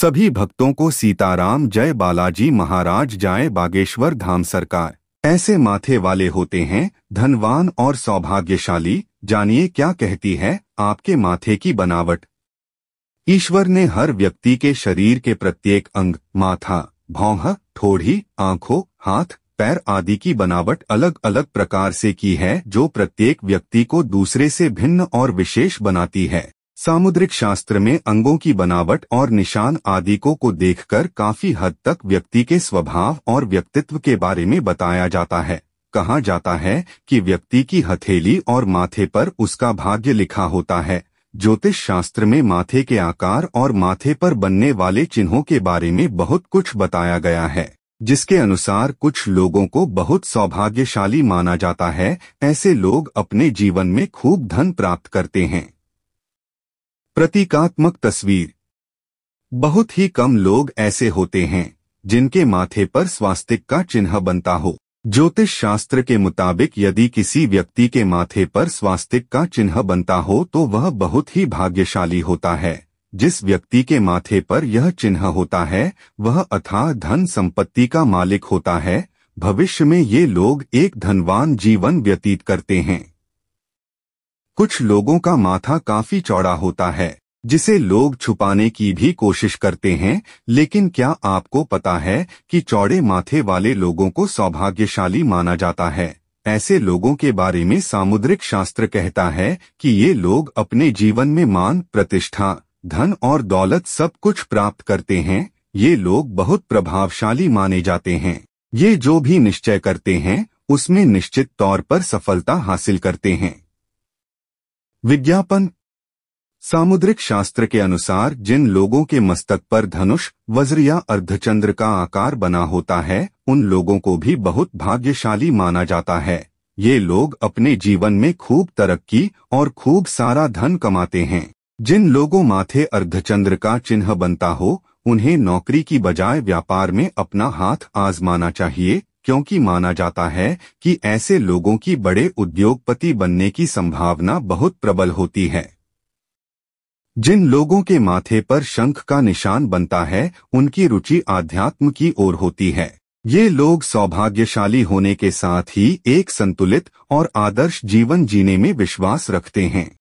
सभी भक्तों को सीताराम जय बालाजी महाराज जाए बागेश्वर धाम सरकार ऐसे माथे वाले होते हैं धनवान और सौभाग्यशाली जानिए क्या कहती है आपके माथे की बनावट ईश्वर ने हर व्यक्ति के शरीर के प्रत्येक अंग माथा भौह ठोड़ी आंखों हाथ पैर आदि की बनावट अलग अलग प्रकार से की है जो प्रत्येक व्यक्ति को दूसरे से भिन्न और विशेष बनाती है सामुद्रिक शास्त्र में अंगों की बनावट और निशान आदि को को देखकर काफी हद तक व्यक्ति के स्वभाव और व्यक्तित्व के बारे में बताया जाता है कहा जाता है कि व्यक्ति की हथेली और माथे पर उसका भाग्य लिखा होता है ज्योतिष शास्त्र में माथे के आकार और माथे पर बनने वाले चिन्हों के बारे में बहुत कुछ बताया गया है जिसके अनुसार कुछ लोगों को बहुत सौभाग्यशाली माना जाता है ऐसे लोग अपने जीवन में खूब धन प्राप्त करते हैं प्रतीकात्मक तस्वीर बहुत ही कम लोग ऐसे होते हैं जिनके माथे पर स्वास्तिक का चिन्ह बनता हो ज्योतिष शास्त्र के मुताबिक यदि किसी व्यक्ति के माथे पर स्वास्तिक का चिन्ह बनता हो तो वह बहुत ही भाग्यशाली होता है जिस व्यक्ति के माथे पर यह चिन्ह होता है वह अथाह धन संपत्ति का मालिक होता है भविष्य में ये लोग एक धनवान जीवन व्यतीत करते हैं कुछ लोगों का माथा काफी चौड़ा होता है जिसे लोग छुपाने की भी कोशिश करते हैं लेकिन क्या आपको पता है कि चौड़े माथे वाले लोगों को सौभाग्यशाली माना जाता है ऐसे लोगों के बारे में सामुद्रिक शास्त्र कहता है कि ये लोग अपने जीवन में मान प्रतिष्ठा धन और दौलत सब कुछ प्राप्त करते हैं ये लोग बहुत प्रभावशाली माने जाते हैं ये जो भी निश्चय करते हैं उसमें निश्चित तौर पर सफलता हासिल करते हैं विज्ञापन सामुद्रिक शास्त्र के अनुसार जिन लोगों के मस्तक पर धनुष वज्र या अर्धचंद्र का आकार बना होता है उन लोगों को भी बहुत भाग्यशाली माना जाता है ये लोग अपने जीवन में खूब तरक्की और खूब सारा धन कमाते हैं जिन लोगों माथे अर्धचंद्र का चिन्ह बनता हो उन्हें नौकरी की बजाय व्यापार में अपना हाथ आजमाना चाहिए क्योंकि माना जाता है कि ऐसे लोगों की बड़े उद्योगपति बनने की संभावना बहुत प्रबल होती है जिन लोगों के माथे पर शंख का निशान बनता है उनकी रुचि आध्यात्म की ओर होती है ये लोग सौभाग्यशाली होने के साथ ही एक संतुलित और आदर्श जीवन जीने में विश्वास रखते हैं